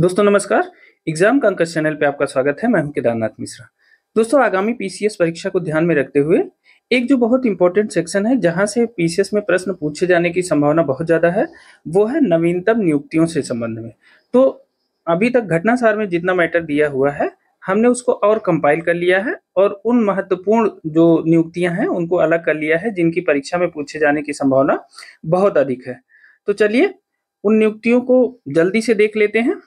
दोस्तों नमस्कार एग्जाम का अंक चैनल पे आपका स्वागत है मैं हूं केदारनाथ मिश्रा दोस्तों आगामी पीसीएस परीक्षा को ध्यान में रखते हुए एक जो बहुत इंपॉर्टेंट सेक्शन है जहां से पीसीएस में प्रश्न पूछे जाने की संभावना बहुत ज़्यादा है वो है नवीनतम नियुक्तियों से संबंध में तो अभी तक घटनासार में जितना मैटर दिया हुआ है हमने उसको और कंपाइल कर लिया है और उन महत्वपूर्ण जो नियुक्तियां हैं उनको अलग कर लिया है जिनकी परीक्षा में पूछे जाने की संभावना बहुत अधिक है तो चलिए उन नियुक्तियों को जल्दी से देख लेते हैं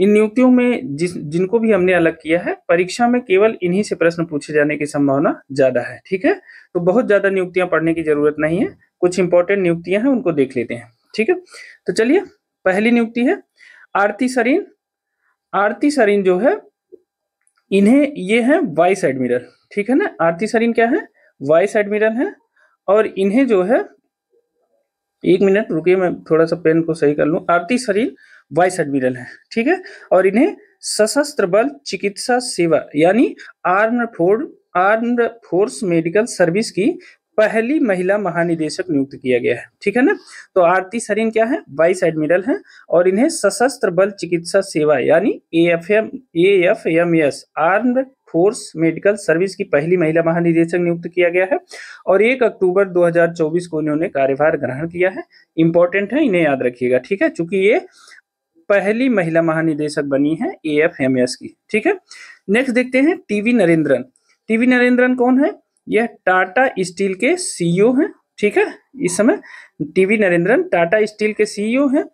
इन नियुक्तियों में जिस जिनको भी हमने अलग किया है परीक्षा में केवल इन्हीं से प्रश्न पूछे जाने की संभावना ज्यादा है ठीक है तो बहुत ज्यादा नियुक्तियां पढ़ने की जरूरत नहीं है कुछ इंपॉर्टेंट नियुक्तियां हैं उनको देख लेते हैं ठीक है तो चलिए पहली नियुक्ति है आरती सरीन आरती सरीन जो है इन्हें ये है वाइस एडमिरल ठीक है ना आरती सरीन क्या है वाइस एडमिरल है और इन्हें जो है एक मिनट रुकिए मैं थोड़ा सा पेन को सही कर लूं आरती सरीन वाइस एडमिरल हैं ठीक है और इन्हें सशस्त्र बल चिकित्सा सेवा यानी arm ford arm force medical service की पहली महिला महानिदेशक नियुक्त किया गया है ठीक है ना तो आरती सरीन क्या है वाइस एडमिरल हैं और इन्हें सशस्त्र बल चिकित्सा सेवा यानी A F M A F M S armed force medical service की पहली महिला महानिदेशक नियुक्त किया गया है और 1 अक्टूबर 2024 को इन्होंने कार्यभार ग्रहण किया है इंपॉर्टेंट है इन्हें याद रखिएगा ठीक है चूंकि ये पहली महिला महानिदेशक बनी है ए एफ एम एस की ठीक है नेक्स्ट देखते हैं टीवी नरेंद्रन टीवी नरेंद्रन कौन है यह टाटा स्टील के सीईओ e हैं ठीक है इस समय टीवी नरेंद्रन टाटा स्टील के सीईओ e हैं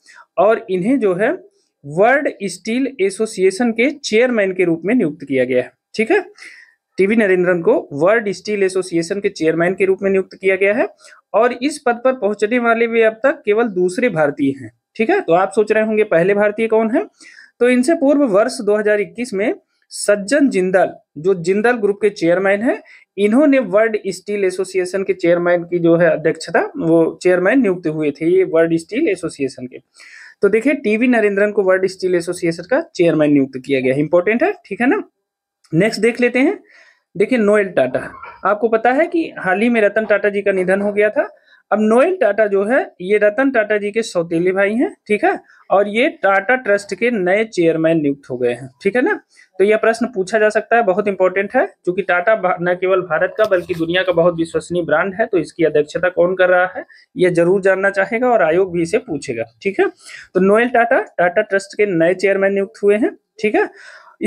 और इन्हें जो है वर्ल्ड स्टील एसोसिएशन के चेयरमैन के रूप में नियुक्त किया गया है ठीक है टीवी नरेंद्रन को वर्ल्ड स्टील एसोसिएशन के चेयरमैन के रूप में नियुक्त किया गया है और इस पद पर पहुंचने वाले वे अब तक केवल दूसरे भारतीय हैं ठीक है तो आप सोच रहे होंगे पहले भारतीय कौन है तो इनसे पूर्व वर्ष 2021 में सज्जन जिंदल जो जिंदल ग्रुप के चेयरमैन है इन्होंने वर्ल्ड स्टील एसोसिएशन के चेयरमैन की जो है अध्यक्षता वो चेयरमैन नियुक्त हुए थे ये वर्ल्ड स्टील एसोसिएशन के तो देखिए टीवी नरेंद्रन को वर्ल्ड स्टील एसोसिएशन का चेयरमैन नियुक्त किया गया इंपॉर्टेंट है ठीक है ना नेक्स्ट देख लेते हैं देखिए नोएल टाटा आपको पता है कि हाल ही में रतन टाटा जी का निधन हो गया था अब नोएल टाटा जो है ये रतन टाटा जी के सौतेले भाई हैं ठीक है और ये टाटा ट्रस्ट के नए चेयरमैन नियुक्त हो गए हैं ठीक है ना तो यह प्रश्न पूछा जा सकता है बहुत इंपॉर्टेंट है क्योंकि टाटा न केवल भारत का बल्कि दुनिया का बहुत विश्वसनीय ब्रांड है तो इसकी अध्यक्षता कौन कर रहा है यह जरूर जानना चाहेगा और आयोग भी इसे पूछेगा ठीक है तो नोएल टाटा टाटा ट्रस्ट के नए चेयरमैन नियुक्त हुए हैं ठीक है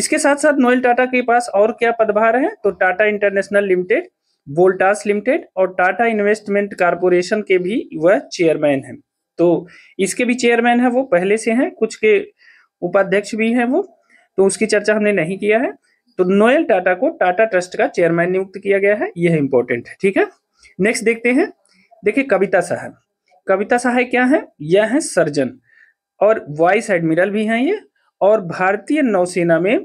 इसके साथ साथ नोएल टाटा के पास और क्या पदभार है तो Tata International Limited Voltas Limited और टाटा इन्वेस्टमेंट कारपोरेशन के भी वह चेयरमैन हैं तो इसके भी चेयरमैन है वो पहले से हैं कुछ के उपाध्यक्ष भी हैं वो तो उसकी चर्चा हमने नहीं किया है तो नोएल टाटा को टाटा ट्रस्ट का चेयरमैन नियुक्त किया गया है यह इंपॉर्टेंट है ठीक है नेक्स्ट देखते हैं देखिए कविता सहाय कविता सहाय क्या है यह है सर्जन और वाइस एडमिरल भी हैं ये और भारतीय नौसेना में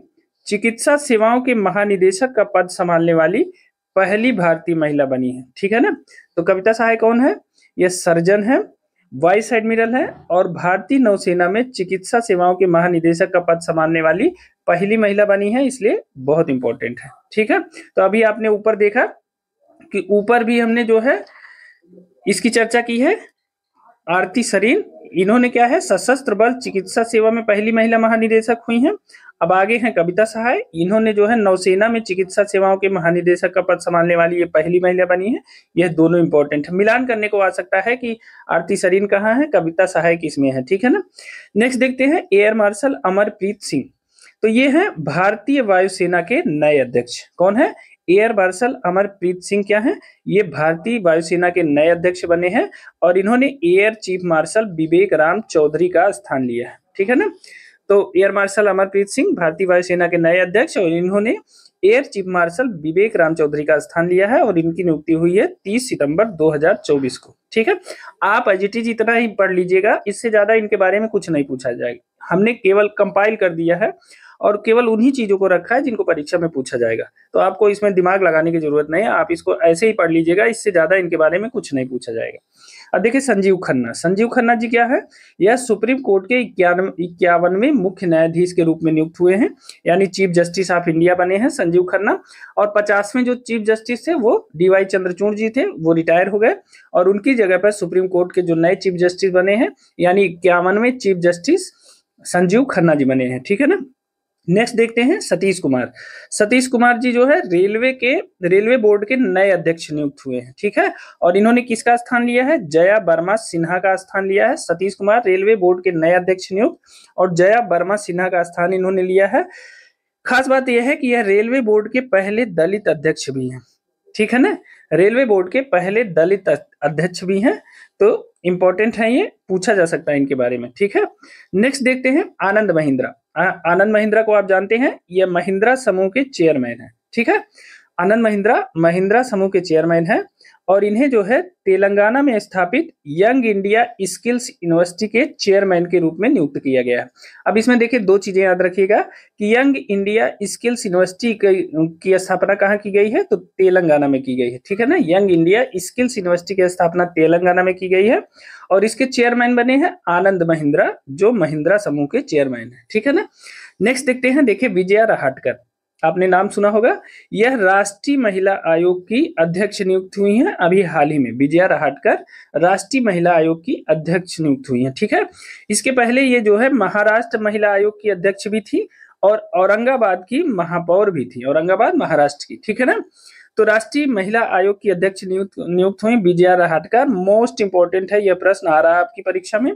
चिकित्सा सेवाओं के महानिदेशक का पद संभालने वाली पहली भारतीय महिला बनी है ठीक है ना तो कविता सहाय कौन है ये सर्जन है वाइस एडमिरल है और भारतीय नौसेना में चिकित्सा सेवाओं के महानिदेशक का पद संभालने वाली पहली महिला बनी है इसलिए बहुत इंपॉर्टेंट है ठीक है तो अभी आपने ऊपर देखा कि ऊपर भी हमने जो है इसकी चर्चा की है आरती सरीन इन्होंने क्या है सशस्त्र बल चिकित्सा सेवा में पहली महिला महानिदेशक हुई हैं अब आगे हैं कविता सहाय इन्होंने जो है नौसेना में चिकित्सा सेवाओं के महानिदेशक का पद संभालने वाली ये पहली महिला बनी है यह दोनों इंपॉर्टेंट है मिलान करने को आ सकता है कि आरती सरीन कहाँ है कविता सहाय किसमें है ठीक है ना नेक्स्ट देखते हैं एयर मार्शल अमरप्रीत सिंह तो ये है भारतीय वायुसेना के नए अध्यक्ष कौन है एयर मार्शल अमरप्रीत सिंह क्या हैं ये भारतीय वायुसेना के नए अध्यक्ष बने हैं और इन्होंने air chief marshal Vivek Ram Chaudhary का स्थान लिया है ठीक है ना तो एयर मार्शल अमरप्रीत सिंह भारतीय वायुसेना के नए अध्यक्ष और इन्होंने air chief marshal Vivek Ram Chaudhary का स्थान लिया है और इनकी नियुक्ति हुई है 30 सितंबर 2024 को ठीक है आप जी इतना ही पढ़ लीजिएगा इससे ज्यादा इनके बारे में कुछ नहीं पूछा जाएगा हमने केवल कंपाइल कर दिया है और केवल उन्हीं चीज़ों को रखा है जिनको परीक्षा में पूछा जाएगा तो आपको इसमें दिमाग लगाने की जरूरत नहीं है आप इसको ऐसे ही पढ़ लीजिएगा इससे ज़्यादा इनके बारे में कुछ नहीं पूछा जाएगा अब देखिए संजीव खन्ना संजीव खन्ना जी क्या है यह सुप्रीम कोर्ट के इक्यावनवे मुख्य न्यायाधीश के रूप में नियुक्त हुए हैं यानी चीफ जस्टिस ऑफ इंडिया बने हैं संजीव खन्ना और पचासवें जो चीफ जस्टिस थे वो डी चंद्रचूड़ जी थे वो रिटायर हो गए और उनकी जगह पर सुप्रीम कोर्ट के जो नए चीफ जस्टिस बने हैं यानी इक्यावनवे चीफ जस्टिस संजीव खन्ना जी बने हैं ठीक है ना नेक्स्ट देखते हैं सतीश कुमार सतीश कुमार जी जो है रेलवे के रेलवे बोर्ड के नए अध्यक्ष नियुक्त हुए हैं ठीक है और इन्होंने किसका स्थान लिया है जया वर्मा सिन्हा का स्थान लिया है सतीश कुमार रेलवे बोर्ड के नए अध्यक्ष नियुक्त और जया वर्मा सिन्हा का स्थान इन्होंने लिया है खास बात यह है कि यह रेलवे बोर्ड के पहले दलित अध्यक्ष भी हैं ठीक है ना रेलवे बोर्ड के पहले दलित अध्यक्ष भी हैं तो इंपॉर्टेंट है ये पूछा जा सकता है इनके बारे में ठीक है नेक्स्ट देखते हैं आनंद महिंद्रा आनंद महिंद्रा को आप जानते हैं ये महिंद्रा समूह के चेयरमैन है ठीक है आनंद महिंद्रा महिंद्रा समूह के चेयरमैन है और इन्हें जो है तेलंगाना में स्थापित यंग इंडिया स्किल्स यूनिवर्सिटी के चेयरमैन के रूप में नियुक्त किया गया है अब इसमें देखिए दो चीजें याद रखिएगा कि यंग इंडिया स्किल्स यूनिवर्सिटी की स्थापना कहाँ की गई है तो तेलंगाना में की गई है ठीक है ना यंग इंडिया स्किल्स यूनिवर्सिटी की स्थापना तेलंगाना में की गई है और इसके चेयरमैन बने हैं आनंद महिंद्रा जो महिंद्रा समूह के चेयरमैन है ठीक है ना नेक्स्ट देखते हैं देखिये विजया रहाटकर आपने नाम सुना होगा यह राष्ट्रीय महिला आयोग की अध्यक्ष नियुक्त हुई हैं अभी हाल ही में विजया रहाटकर राष्ट्रीय महिला आयोग की अध्यक्ष नियुक्त हुई हैं ठीक है इसके पहले ये जो है महाराष्ट्र महिला आयोग की अध्यक्ष भी थी और औरंगाबाद की महापौर भी थी औरंगाबाद महाराष्ट्र की ठीक है ना तो राष्ट्रीय महिला आयोग की अध्यक्ष नियुक्त नियुक्त हुई विजया रहाटकर मोस्ट इंपॉर्टेंट है यह प्रश्न आ रहा है आपकी परीक्षा में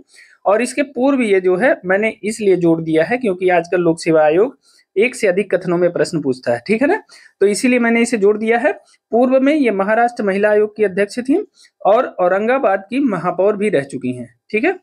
और इसके पूर्व ये जो है मैंने इसलिए जोड़ दिया है क्योंकि आजकल लोक सेवा आयोग एक से अधिक कथनों में प्रश्न पूछता है ठीक है ना तो इसीलिए मैंने इसे जोड़ दिया है पूर्व में ये महाराष्ट्र महिला आयोग की अध्यक्ष थी और औरंगाबाद की महापौर भी रह चुकी हैं ठीक है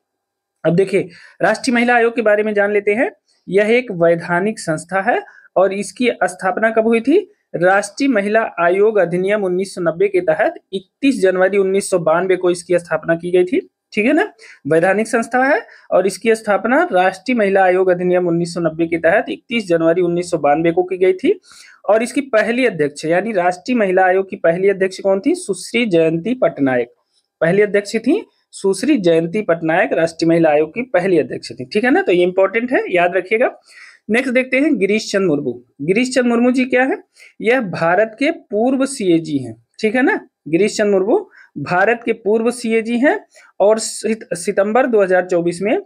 अब देखिए राष्ट्रीय महिला आयोग के बारे में जान लेते हैं यह एक वैधानिक संस्था है और इसकी स्थापना कब हुई थी राष्ट्रीय महिला आयोग अधिनियम 1990 के तहत 31 जनवरी उन्नीस को इसकी स्थापना की गई थी ठीक है ना वैधानिक संस्था है और इसकी स्थापना राष्ट्रीय महिला आयोग अधिनियम 1990 के तहत 31 जनवरी उन्नीस को की गई थी और इसकी पहली अध्यक्ष यानी राष्ट्रीय महिला आयोग की पहली अध्यक्ष कौन थी सुश्री जयंती पटनायक पहली अध्यक्ष थी सुश्री जयंती पटनायक राष्ट्रीय महिला आयोग की पहली अध्यक्ष थी ठीक है ना तो ये इंपॉर्टेंट है याद रखिएगा नेक्स्ट देखते हैं गिरीश चंद मुर्मू गिरीश चंद मुर्मू जी क्या है यह भारत के पूर्व सीएजी हैं ठीक है ना गिरीश चंद मुर्मू भारत के पूर्व सीएजी हैं और सितंबर 2024 में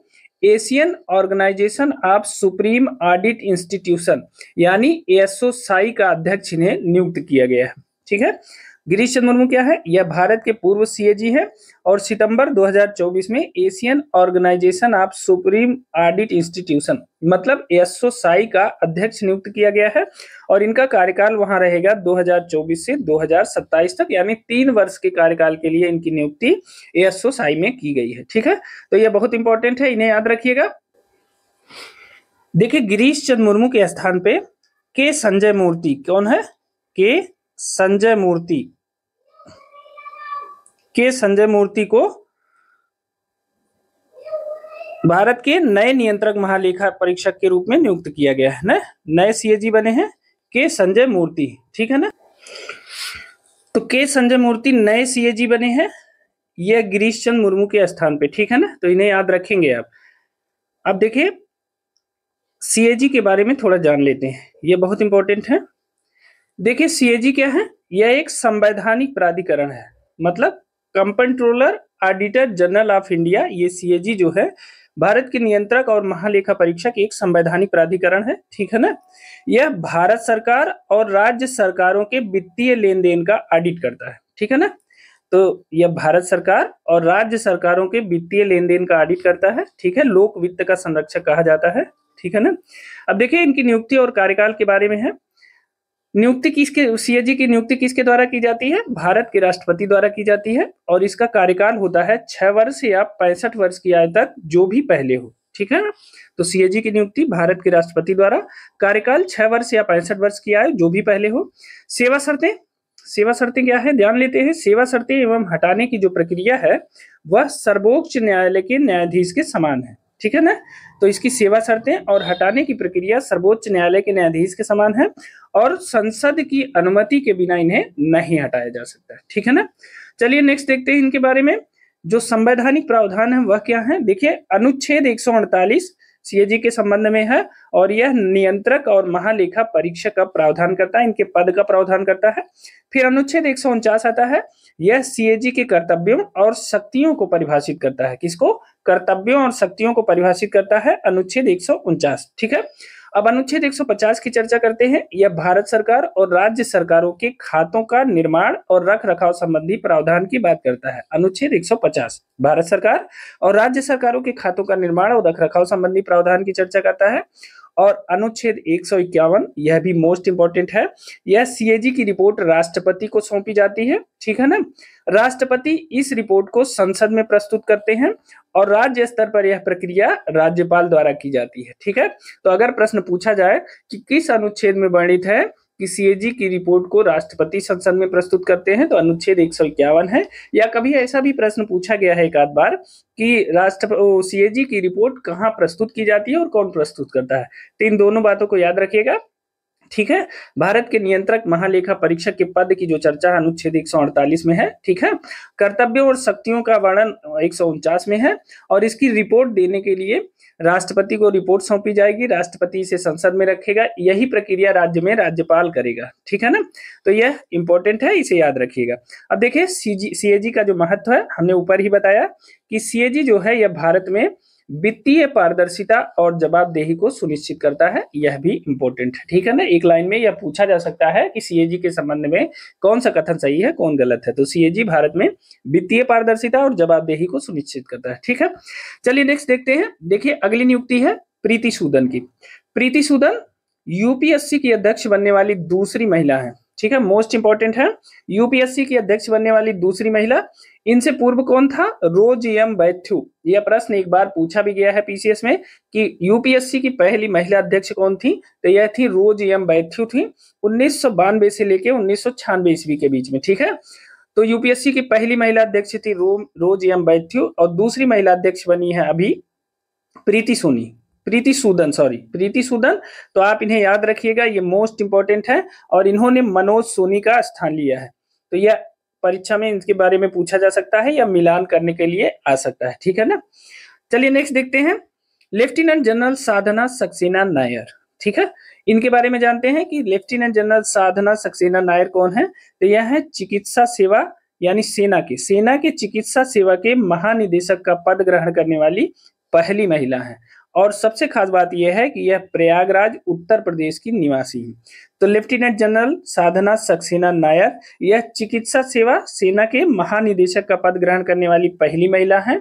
Asian Organisation of Supreme Audit Institution यानी एसओसाई का अध्यक्ष इन्हें नियुक्त किया गया है ठीक है गिरीश चंद्र मुर्मू क्या है यह भारत के पूर्व सीएजी है और सितंबर 2024 में Asian Organisation of Supreme Audit Institution मतलब साई का अध्यक्ष नियुक्त किया गया है और इनका कार्यकाल वहां रहेगा 2024 से 2027 तक यानी तीन वर्ष के कार्यकाल के लिए इनकी नियुक्ति साई में की गई है ठीक है तो यह बहुत इंपॉर्टेंट है इन्हें याद रखिएगा देखिए गिरीश चंद्र मुर्मू के स्थान पे के संजय मूर्ति कौन है के संजय मूर्ति के संजय मूर्ति को भारत के नए नियंत्रक महालेखा परीक्षक के रूप में नियुक्त किया गया है ना नए सीएजी बने हैं के संजय मूर्ति ठीक है ना तो के संजय मूर्ति नए सीएजी बने हैं यह गिरीश चंद मुर्मू के स्थान पे ठीक है ना तो इन्हें याद रखेंगे आप अब देखिए सीएजी के बारे में थोड़ा जान लेते हैं यह बहुत इंपॉर्टेंट है देखिए सीएजी क्या है यह एक संवैधानिक प्राधिकरण है मतलब comptroller auditor general of India ये सीएजी जो है भारत के नियंत्रक और महालेखा परीक्षक एक संवैधानिक प्राधिकरण है ठीक है ना यह भारत सरकार और राज्य सरकारों के वित्तीय लेन देन का ऑडिट करता है ठीक है ना तो यह भारत सरकार और राज्य सरकारों के वित्तीय लेन देन का ऑडिट करता है ठीक है लोक वित्त का संरक्षक कहा जाता है ठीक है ना अब देखिए इनकी नियुक्ति और कार्यकाल के बारे में है नियुक्ति किसके सीएजी की नियुक्ति किसके द्वारा की जाती है भारत के राष्ट्रपति द्वारा की जाती है और इसका कार्यकाल होता है छह वर्ष या पैंसठ वर्ष की आयु तक जो भी पहले हो ठीक है तो सीएजी की नियुक्ति भारत के राष्ट्रपति द्वारा कार्यकाल छह वर्ष या पैंसठ वर्ष की आयु जो भी पहले हो सेवा शर्तें सेवा शर्तें क्या है ध्यान लेते हैं सेवा शर्तें एवं हटाने की जो प्रक्रिया है वह सर्वोच्च न्यायालय के न्यायाधीश के समान है ठीक है ना तो इसकी सेवा शर्तें और हटाने की प्रक्रिया सर्वोच्च न्यायालय के न्यायाधीश के समान है और संसद की अनुमति के बिना इन्हें नहीं हटाया जा सकता ठीक है ना चलिए नेक्स्ट देखते हैं इनके बारे में जो संवैधानिक प्रावधान है वह क्या है देखिए अनुच्छेद एक सौ अड़तालीस सीएजी के संबंध में है और यह नियंत्रक और महालेखा परीक्षक का प्रावधान करता है इनके पद का प्रावधान करता है फिर अनुच्छेद एक आता है यह सीएजी के कर्तव्यों और शक्तियों को परिभाषित करता है किसको कर्तव्यों और शक्तियों को परिभाषित करता है अनुच्छेद एक ठीक है अब अनुच्छेद 150 की चर्चा करते हैं यह भारत सरकार और राज्य सरकारों के खातों का निर्माण और रख रखाव संबंधी प्रावधान की बात करता है अनुच्छेद 150 भारत सरकार और राज्य सरकारों के खातों का निर्माण और रख रखाव संबंधी प्रावधान की चर्चा करता है और अनुच्छेद एक यह भी मोस्ट इंपॉर्टेंट है यह सीएजी की रिपोर्ट राष्ट्रपति को सौंपी जाती है ठीक है ना राष्ट्रपति इस रिपोर्ट को संसद में प्रस्तुत करते हैं और राज्य स्तर पर यह प्रक्रिया राज्यपाल द्वारा की जाती है ठीक है तो अगर प्रश्न पूछा जाए कि किस अनुच्छेद में वर्णित है कि सीएजी की रिपोर्ट को राष्ट्रपति संसद में प्रस्तुत करते हैं तो अनुच्छेद एक है या कभी ऐसा भी प्रश्न पूछा गया है एक आध बार कि राष्ट्र सीएजी की रिपोर्ट कहाँ प्रस्तुत की जाती है और कौन प्रस्तुत करता है तो इन दोनों बातों को याद रखिएगा ठीक है भारत के नियंत्रक महालेखा परीक्षक के पद की जो चर्चा अनुच्छेद एक में है ठीक है कर्तव्य और शक्तियों का वर्णन एक में है और इसकी रिपोर्ट देने के लिए राष्ट्रपति को रिपोर्ट सौंपी जाएगी राष्ट्रपति इसे संसद में रखेगा यही प्रक्रिया राज्य में राज्यपाल करेगा ठीक है ना तो यह इंपॉर्टेंट है इसे याद रखिएगा अब देखिये सीजी सीएजी का जो महत्व है हमने ऊपर ही बताया कि सीएजी जो है यह भारत में वित्तीय पारदर्शिता और जवाबदेही को सुनिश्चित करता है यह भी इंपॉर्टेंट है ठीक है ना एक लाइन में यह पूछा जा सकता है कि सीएजी के संबंध में कौन सा कथन सही है कौन गलत है तो सीएजी भारत में वित्तीय पारदर्शिता और जवाबदेही को सुनिश्चित करता है ठीक है चलिए नेक्स्ट देखते हैं देखिए अगली नियुक्ति है प्रीति सूदन की प्रीति सूदन यूपीएससी की अध्यक्ष बनने वाली दूसरी महिला है ठीक है मोस्ट इंपॉर्टेंट है यूपीएससी की अध्यक्ष बनने वाली दूसरी महिला इनसे पूर्व कौन था रोज एम बैथ्यू यह प्रश्न एक बार पूछा भी गया है पीसीएस में कि यूपीएससी की पहली महिला अध्यक्ष कौन थी तो यह थी रोज एम बैथ्यू थी उन्नीस से लेकर उन्नीस ईस्वी के बीच में ठीक है तो यूपीएससी की पहली महिला अध्यक्ष थी रो, रोज एम बैथ्यू और दूसरी महिला अध्यक्ष बनी है अभी प्रीति सोनी प्रीति सूदन सॉरी प्रीति सूदन तो आप इन्हें याद रखिएगा ये मोस्ट इंपॉर्टेंट है और इन्होंने मनोज सोनी का स्थान लिया है तो यह परीक्षा में इनके बारे में पूछा जा सकता है या मिलान करने के लिए आ सकता है ठीक है ना चलिए नेक्स्ट देखते हैं लेफ्टिनेंट जनरल साधना सक्सेना नायर ठीक है इनके बारे में जानते हैं कि लेफ्टिनेंट जनरल साधना सक्सेना नायर कौन है तो यह है चिकित्सा सेवा यानी सेना के सेना के चिकित्सा सेवा के महानिदेशक का पद ग्रहण करने वाली पहली महिला है और सबसे खास बात यह है कि यह प्रयागराज उत्तर प्रदेश की निवासी है तो लेफ्टिनेंट जनरल साधना सक्सेना नायर यह चिकित्सा सेवा सेना के महानिदेशक का पद ग्रहण करने वाली पहली महिला हैं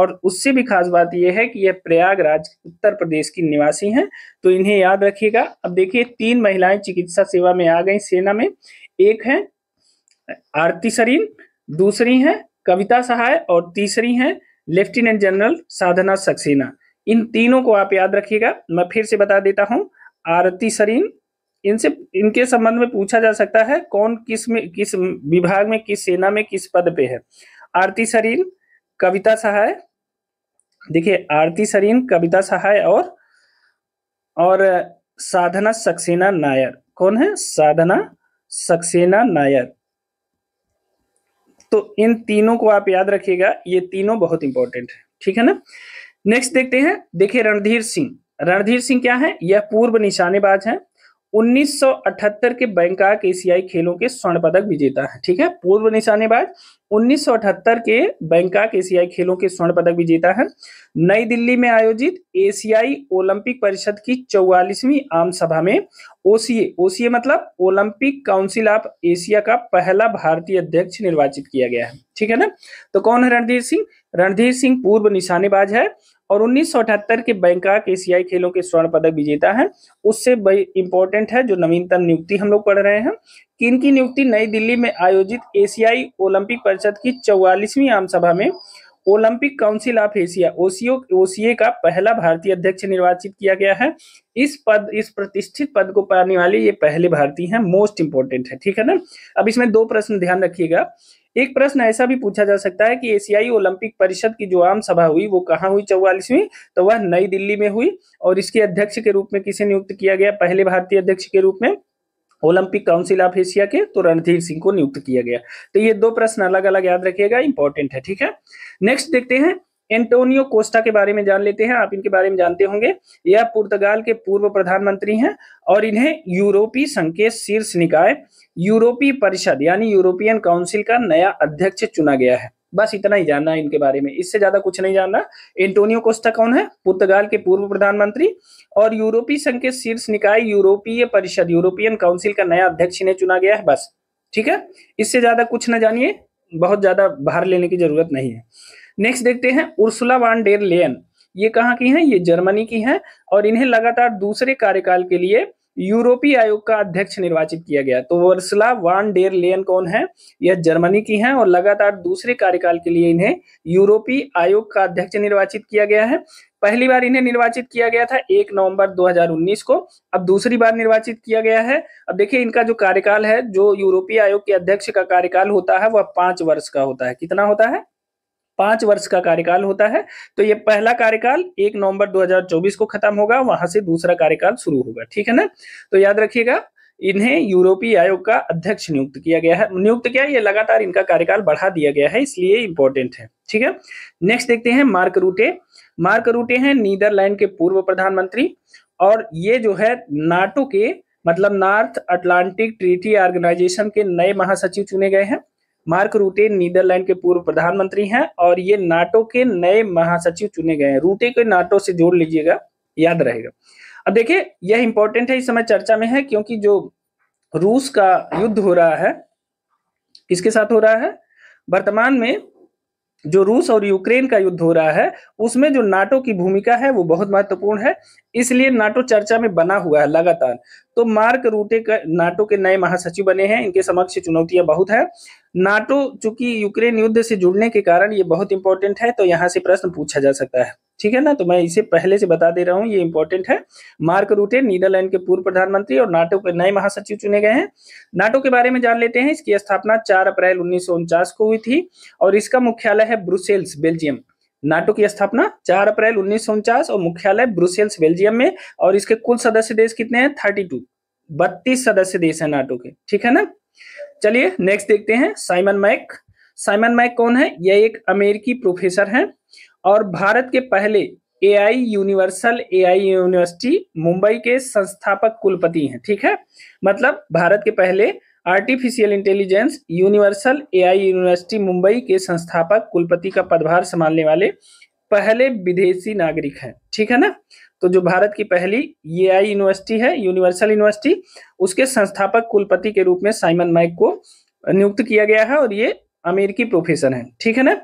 और उससे भी खास बात यह है कि यह प्रयागराज उत्तर प्रदेश की निवासी हैं तो इन्हें याद रखिएगा अब देखिए तीन महिलाएं चिकित्सा सेवा में आ गई सेना में एक है आरती सरीन दूसरी है कविता सहाय और तीसरी है लेफ्टिनेंट जनरल साधना सक्सेना इन तीनों को आप याद रखिएगा मैं फिर से बता देता हूं आरती सरीन इनसे इनके संबंध में पूछा जा सकता है कौन किस में किस विभाग में किस सेना में किस पद पे है आरती सरीन कविता सहाय देखिए आरती सरीन कविता सहाय और और साधना सक्सेना नायर कौन है साधना सक्सेना नायर तो इन तीनों को आप याद रखिएगा ये तीनों बहुत इंपॉर्टेंट है ठीक है ना नेक्स्ट देखते हैं देखिए रणधीर सिंह रणधीर सिंह क्या है यह पूर्व निशानेबाज है 1978 के बैंकॉक एशियाई खेलों के स्वर्ण पदक विजेता है ठीक है पूर्व निशानेबाज 1978 के बैंकॉक एशियाई खेलों के स्वर्ण पदक विजेता है नई दिल्ली में आयोजित एशियाई ओलंपिक परिषद की चौवालीसवीं आम सभा में ओसीए ओसीए मतलब ओलंपिक काउंसिल ऑफ एशिया का पहला भारतीय अध्यक्ष निर्वाचित किया गया है ठीक है ना तो कौन है रणधीर सिंह रणधीर सिंह पूर्व निशानेबाज है और 1978 के बैंकॉक एशियाई खेलों के स्वर्ण पदक विजेता है उससे इंपॉर्टेंट है जो नवीनतम नियुक्ति हम लोग पढ़ रहे हैं कि इनकी नियुक्ति नई दिल्ली में आयोजित एशियाई ओलंपिक परिषद की चौवालीसवीं आम सभा में Olympic Council of Asia OCO OCA का पहला भारतीय अध्यक्ष निर्वाचित किया गया है इस पद इस प्रतिष्ठित पद को पाने वाले ये पहले भारतीय हैं मोस्ट इंपोर्टेंट है ठीक है ना अब इसमें दो प्रश्न ध्यान रखिएगा एक प्रश्न ऐसा भी पूछा जा सकता है कि एशियाई ओलंपिक परिषद की जो आम सभा हुई वो कहाँ हुई चौवालीसवीं तो वह नई दिल्ली में हुई और इसके अध्यक्ष के रूप में किसे नियुक्त किया गया पहले भारतीय अध्यक्ष के रूप में ओलंपिक काउंसिल ऑफ एशिया के तो रणधीर सिंह को नियुक्त किया गया तो ये दो प्रश्न अलग अलग याद रखिएगा इंपॉर्टेंट है ठीक है नेक्स्ट देखते हैं एंटोनियो कोस्टा के बारे में जान लेते हैं आप इनके बारे में जानते होंगे यह पुर्तगाल के पूर्व प्रधानमंत्री हैं और इन्हें यूरोपीय संघ के शीर्ष निकाय यूरोपीय परिषद यानी यूरोपियन काउंसिल का नया अध्यक्ष चुना गया है बस इतना ही जानना है इनके बारे में इससे ज्यादा कुछ नहीं जानना एंटोनियो कोस्टा कौन है पुर्तगाल के पूर्व प्रधानमंत्री और यूरोपीय संघ के शीर्ष निकाय यूरोपीय परिषद यूरोपियन काउंसिल का नया अध्यक्ष इन्हें चुना गया है बस ठीक है इससे ज्यादा कुछ ना जानिए बहुत ज्यादा भार लेने की जरूरत नहीं है नेक्स्ट देखते हैं उर्सुला वान डेर लेन ये कहाँ की है ये जर्मनी की है और इन्हें लगातार दूसरे कार्यकाल के लिए यूरोपीय आयोग का अध्यक्ष निर्वाचित किया गया तो वर्सला वान डेर लेन कौन है यह जर्मनी की हैं और लगातार दूसरे कार्यकाल के लिए इन्हें यूरोपीय आयोग का अध्यक्ष निर्वाचित किया गया है पहली बार इन्हें निर्वाचित किया गया था एक नवंबर 2019 को अब दूसरी बार निर्वाचित किया गया है अब देखिए इनका जो कार्यकाल है जो यूरोपीय आयोग के अध्यक्ष का कार्यकाल होता है वह पांच वर्ष का होता है कितना होता है पांच वर्ष का कार्यकाल होता है तो ये पहला कार्यकाल एक नवंबर 2024 को खत्म होगा वहां से दूसरा कार्यकाल शुरू होगा ठीक है ना तो याद रखिएगा इन्हें यूरोपीय आयोग का अध्यक्ष नियुक्त किया गया है नियुक्त किया ये लगातार इनका कार्यकाल बढ़ा दिया गया है इसलिए इंपॉर्टेंट है ठीक है नेक्स्ट देखते हैं मार्क रूटे मार्क रूटे हैं नीदरलैंड के पूर्व प्रधानमंत्री और ये जो है नाटो के मतलब नॉर्थ अटलांटिक ट्रीटी ऑर्गेनाइजेशन के नए महासचिव चुने गए हैं मार्क रूटे नीदरलैंड के पूर्व प्रधानमंत्री हैं और ये नाटो के नए महासचिव चुने गए हैं रूटे को नाटो से जोड़ लीजिएगा याद रहेगा अब देखिए यह इंपॉर्टेंट है इस समय चर्चा में है क्योंकि जो रूस का युद्ध हो रहा है किसके साथ हो रहा है वर्तमान में जो रूस और यूक्रेन का युद्ध हो रहा है उसमें जो नाटो की भूमिका है वो बहुत महत्वपूर्ण है इसलिए नाटो चर्चा में बना हुआ है लगातार तो मार्क रूटे का नाटो के नए महासचिव बने हैं इनके समक्ष चुनौतियां बहुत है नाटो चूंकि यूक्रेन युद्ध से जुड़ने के कारण ये बहुत इंपॉर्टेंट है तो यहाँ से प्रश्न पूछा जा सकता है ठीक है ना तो मैं इसे पहले से बता दे रहा हूँ ये इंपॉर्टेंट है मार्क रूटे नीदरलैंड के पूर्व प्रधानमंत्री और नाटो के नए महासचिव चुने गए हैं नाटो के बारे में जान लेते हैं इसकी स्थापना 4 अप्रैल उन्नीस को हुई थी और इसका मुख्यालय है ब्रुसेल्स बेल्जियम नाटो की स्थापना 4 अप्रैल उन्नीस और मुख्यालय ब्रुसेल्स बेल्जियम में और इसके कुल सदस्य देश कितने हैं थर्टी टू बत्तीस सदस्य देश है नाटो के ठीक है ना चलिए नेक्स्ट देखते हैं साइमन मैक साइमन मैक कौन है यह एक अमेरिकी प्रोफेसर है और भारत के पहले AI universal AI university Mumbai के संस्थापक कुलपति हैं ठीक है मतलब भारत के पहले artificial intelligence universal AI university Mumbai के संस्थापक कुलपति का पदभार संभालने वाले पहले विदेशी नागरिक हैं ठीक है ना तो जो भारत की पहली ए आई यूनिवर्सिटी है यूनिवर्सल यूनिवर्सिटी उसके संस्थापक कुलपति के रूप में साइमन माइक को नियुक्त किया गया है और ये अमेरिकी प्रोफेसर हैं ठीक है ना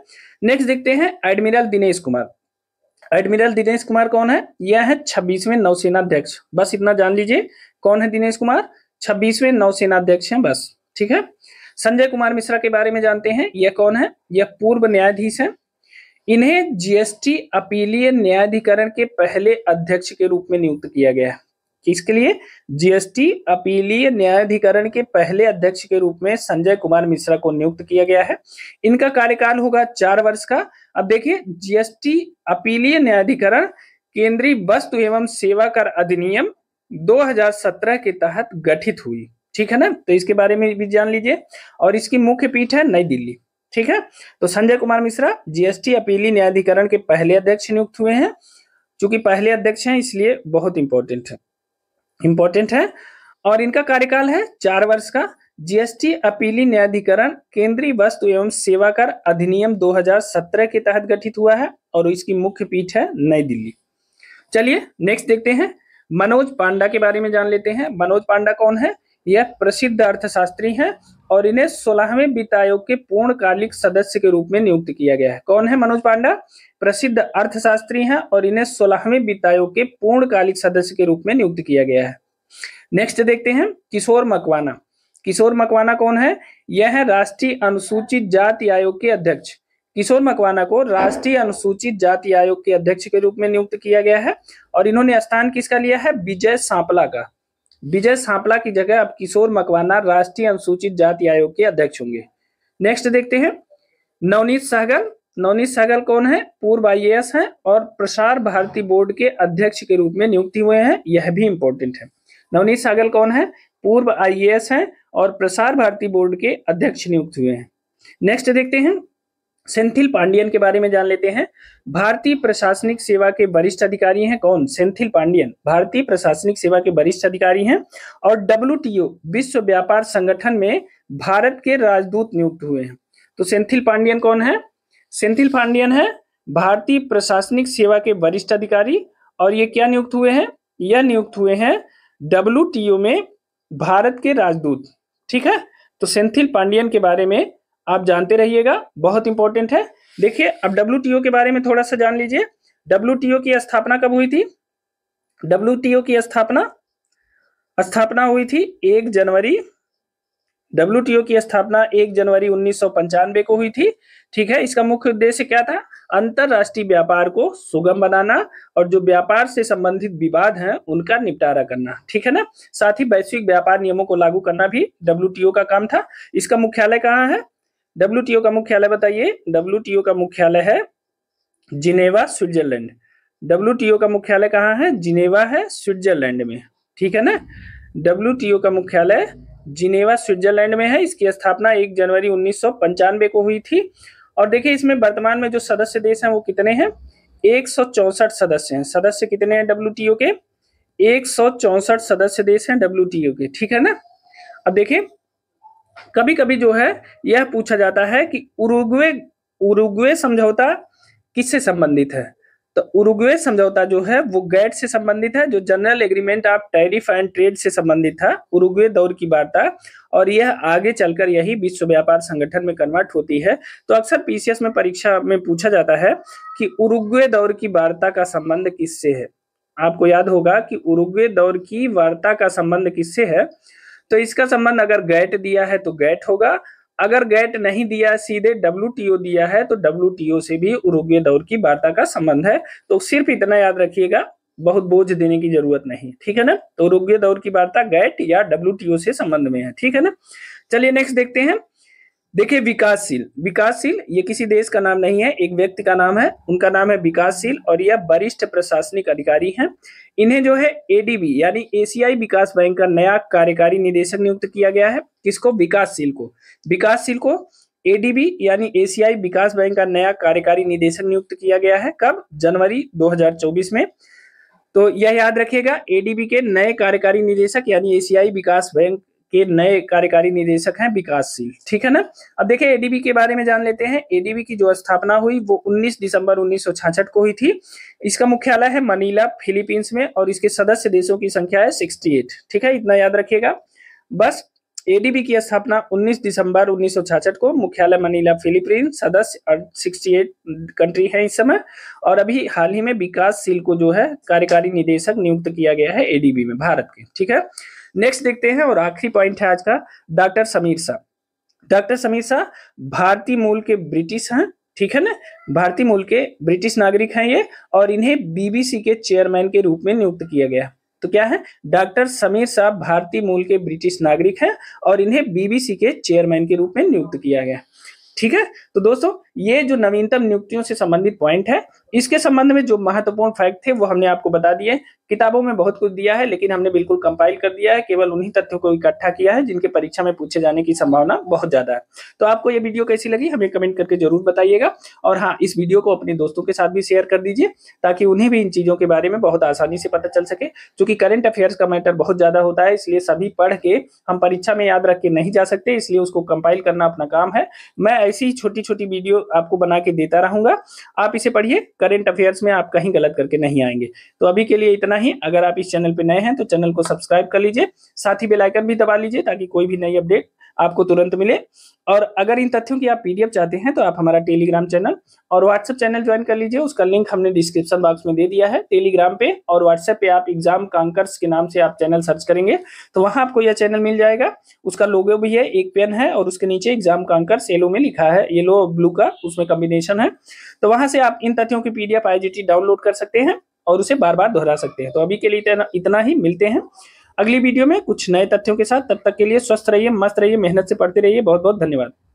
नेक्स्ट देखते हैं एडमिरल दिनेश कुमार एडमिरल दिनेश कुमार कौन है यह है छब्बीसवें नौसेना अध्यक्ष बस इतना जान लीजिए कौन है दिनेश कुमार छब्बीसवें नौसेना अध्यक्ष हैं बस ठीक है संजय कुमार मिश्रा के बारे में जानते हैं यह कौन है यह पूर्व न्यायाधीश है इन्हें जीएसटी अपीलीय न्यायाधिकरण के पहले अध्यक्ष के रूप में नियुक्त किया गया है किसके लिए जीएसटी अपीलीय न्यायाधिकरण के पहले अध्यक्ष के रूप में संजय कुमार मिश्रा को नियुक्त किया गया है इनका कार्यकाल होगा चार वर्ष का अब देखिए जीएसटी अपीलीय न्यायाधिकरण केंद्रीय वस्तु एवं सेवा कर अधिनियम 2017 के तहत गठित हुई ठीक है ना तो इसके बारे में भी जान लीजिए और इसकी मुख्य पीठ है नई दिल्ली ठीक है तो संजय कुमार मिश्रा जीएसटी अपीली न्यायाधिकरण के पहले अध्यक्ष नियुक्त हुए हैं चूंकि पहले अध्यक्ष हैं इसलिए बहुत इंपॉर्टेंट है इंपॉर्टेंट है और इनका कार्यकाल है चार वर्ष का जीएसटी अपीली न्यायाधिकरण केंद्रीय वस्तु एवं सेवा कर अधिनियम 2017 के तहत गठित हुआ है और इसकी मुख्य पीठ है नई दिल्ली चलिए नेक्स्ट देखते हैं मनोज पांडा के बारे में जान लेते हैं मनोज पांडा कौन है यह प्रसिद्ध अर्थशास्त्री हैं और इन्हें सोलहवें वित्त आयोग के पूर्णकालिक सदस्य के रूप में नियुक्त किया गया है कौन है मनोज पांडा प्रसिद्ध अर्थशास्त्री हैं और इन्हें सोलहवें वित्त आयोग के पूर्णकालिक सदस्य के रूप में नियुक्त किया गया है नेक्स्ट देखते हैं किशोर मकवाना किशोर मकवाना कौन है यह है राष्ट्रीय अनुसूचित जाति आयोग के अध्यक्ष किशोर मकवाना को राष्ट्रीय अनुसूचित जाति आयोग के अध्यक्ष के रूप में नियुक्त किया गया है और इन्होंने स्थान किसका लिया है विजय सांपला का विजय सांपला की जगह अब किशोर मकवाना राष्ट्रीय अनुसूचित जाति आयोग के अध्यक्ष होंगे नेक्स्ट देखते हैं नवनीत सहगल नवनीत सहगल कौन है पूर्व आई है और प्रसार भारती बोर्ड के अध्यक्ष के रूप में नियुक्ति हुए हैं यह भी इंपॉर्टेंट है नवनीत सहगल कौन है पूर्व आई है और प्रसार भारती बोर्ड के अध्यक्ष नियुक्त हुए हैं नेक्स्ट देखते हैं सेंथिल पांडियन के बारे में जान लेते हैं भारतीय प्रशासनिक सेवा के वरिष्ठ अधिकारी हैं कौन सेंथिल पांडियन भारतीय प्रशासनिक सेवा के वरिष्ठ अधिकारी हैं और डब्ल्यू विश्व व्यापार संगठन में भारत के राजदूत नियुक्त हुए हैं तो सेंथिल पांडियन कौन है सेंथिल पांडियन है भारतीय प्रशासनिक सेवा के वरिष्ठ अधिकारी और ये क्या नियुक्त हुए हैं यह नियुक्त हुए हैं डब्ल्यू में भारत के राजदूत ठीक है तो सेंथिल पांडियन के बारे में आप जानते रहिएगा बहुत इंपॉर्टेंट है देखिए अब डब्ल्यू के बारे में थोड़ा सा जान लीजिए डब्ल्यू की स्थापना कब हुई थी डब्ल्यू की स्थापना स्थापना हुई थी एक जनवरी डब्ल्यू की स्थापना एक जनवरी उन्नीस को हुई थी ठीक है इसका मुख्य उद्देश्य क्या था अंतरराष्ट्रीय व्यापार को सुगम बनाना और जो व्यापार से संबंधित विवाद हैं उनका निपटारा करना ठीक है ना साथ ही वैश्विक व्यापार नियमों को लागू करना भी डब्ल्यू का काम था इसका मुख्यालय कहाँ है डब्ल्यू का मुख्यालय बताइए डब्ल्यू का मुख्यालय है जिनेवा स्विट्जरलैंड डब्ल्यू का मुख्यालय कहाँ है जिनेवा है स्विट्जरलैंड में ठीक है ना डब्ल्यू का मुख्यालय जिनेवा स्विट्जरलैंड में है इसकी स्थापना 1 जनवरी उन्नीस को हुई थी और देखिए इसमें वर्तमान में जो सदस्य देश हैं वो कितने हैं एक सदस्य हैं सदस्य कितने हैं डब्ल्यू के एक सदस्य देश हैं डब्ल्यू के ठीक है ना अब देखिए कभी कभी जो है यह पूछा जाता है कि उरुग्वे उरुग्वे समझौता किससे संबंधित है तो उरुग्वे समझौता जो है वो गैट से संबंधित है जो general agreement of tariff and trade से संबंधित था उरुग्वे दौर की वार्ता और यह आगे चलकर यही विश्व व्यापार संगठन में कन्वर्ट होती है तो अक्सर पीसीएस में परीक्षा में पूछा जाता है कि उरुग्वे दौर की वार्ता का संबंध किससे है आपको याद होगा कि उरुग्वे दौर की वार्ता का संबंध किससे है तो इसका संबंध अगर गैट दिया है तो गैट होगा अगर गैट नहीं दिया सीधे डब्ल्यू दिया है तो डब्ल्यू से भी उरुग्वे दौर की वार्ता का संबंध है तो सिर्फ इतना याद रखिएगा बहुत बोझ देने की जरूरत नहीं ठीक है ना तो उरुग्वे दौर की वार्ता गैट या डब्ल्यू से संबंध में है ठीक है ना चलिए नेक्स्ट देखते हैं देखिए विकासशील विकासशील ये किसी देश का नाम नहीं है एक व्यक्ति का नाम है उनका नाम है विकासशील और यह वरिष्ठ प्रशासनिक अधिकारी हैं इन्हें जो है एडीबी यानी एशियाई विकास बैंक का नया कार्यकारी निदेशक नियुक्त किया गया है किसको विकासशील को विकासशील को एडीबी यानी एशियाई विकास बैंक का नया कार्यकारी निदेशक नियुक्त किया गया है कब जनवरी दो में तो यह याद रखिएगा एडीबी के नए कार्यकारी निदेशक यानी एशियाई विकास बैंक के नए कार्यकारी निदेशक हैं विकासशील ठीक है ना अब देखिये एडीबी के बारे में जान लेते हैं एडीबी की जो स्थापना हुई वो 19 दिसंबर 1966 को हुई थी इसका मुख्यालय है मनीला फिलीपींस में और इसके सदस्य देशों की संख्या है 68 ठीक है इतना याद रखिएगा बस एडीबी की स्थापना 19 दिसंबर 1966 को मुख्यालय मनीला फिलीपीन सदस्य और 68 कंट्री है इस समय और अभी हाल ही में विकासशील को जो है कार्यकारी निदेशक नियुक्त किया गया है एडीबी में भारत के ठीक है नेक्स्ट देखते हैं और आखिरी पॉइंट है आज का डॉक्टर समीर शाह डॉक्टर समीर शाह भारतीय मूल के ब्रिटिश हैं ठीक है ना भारतीय मूल के ब्रिटिश नागरिक हैं ये और इन्हें बीबीसी के चेयरमैन के रूप में नियुक्त किया गया तो क्या है डॉक्टर समीर शाह भारतीय मूल के ब्रिटिश नागरिक हैं और इन्हें बीबीसी के चेयरमैन के रूप में नियुक्त किया गया ठीक है तो दोस्तों ये जो नवीनतम नियुक्तियों से संबंधित पॉइंट है इसके संबंध में जो महत्वपूर्ण फैक्ट थे वो हमने आपको बता दिए किताबों में बहुत कुछ दिया है लेकिन हमने बिल्कुल कंपाइल कर दिया है केवल उन्हीं तथ्यों को इकट्ठा किया है जिनके परीक्षा में पूछे जाने की संभावना बहुत ज्यादा है तो आपको ये वीडियो कैसी लगी हमें कमेंट करके जरूर बताइएगा और हाँ इस वीडियो को अपने दोस्तों के साथ भी शेयर कर दीजिए ताकि उन्हें भी इन चीजों के बारे में बहुत आसानी से पता चल सके चूंकि करंट अफेयर्स का मैटर बहुत ज्यादा होता है इसलिए सभी पढ़ के हम परीक्षा में याद रख के नहीं जा सकते इसलिए उसको कंपाइल करना अपना काम है मैं ऐसी छोटी छोटी वीडियो आपको बना के देता रहूंगा आप इसे पढ़िए करेंट अफेयर्स में आप कहीं गलत करके नहीं आएंगे तो अभी के लिए इतना ही अगर आप इस चैनल पर नए हैं तो चैनल को सब्सक्राइब कर लीजिए साथ ही बेलाइकन भी दबा लीजिए ताकि कोई भी नई अपडेट आपको तुरंत मिले और अगर इन तथ्यों की आप पीडीएफ चाहते हैं तो आप हमारा टेलीग्राम चैनल और व्हाट्सएप चैनल ज्वाइन कर लीजिए उसका लिंक हमने डिस्क्रिप्शन बॉक्स में दे दिया है टेलीग्राम पे और व्हाट्सएप पे आप एग्जाम कांकर्स के नाम से आप चैनल सर्च करेंगे तो वहां आपको यह चैनल मिल जाएगा उसका लोगो भी है एक पेन है और उसके नीचे एग्जाम कांकर्स येलो में लिखा है येलो और ब्लू का उसमें कॉम्बिनेशन है तो वहां से आप इन तथ्यों की पीडीएफ आईजीटी डाउनलोड कर सकते हैं और उसे बार बार दोहरा सकते हैं तो अभी के लिए इतना ही मिलते हैं अगली वीडियो में कुछ नए तथ्यों के साथ तब तक के लिए स्वस्थ रहिए मस्त रहिए मेहनत से पढ़ते रहिए बहुत बहुत धन्यवाद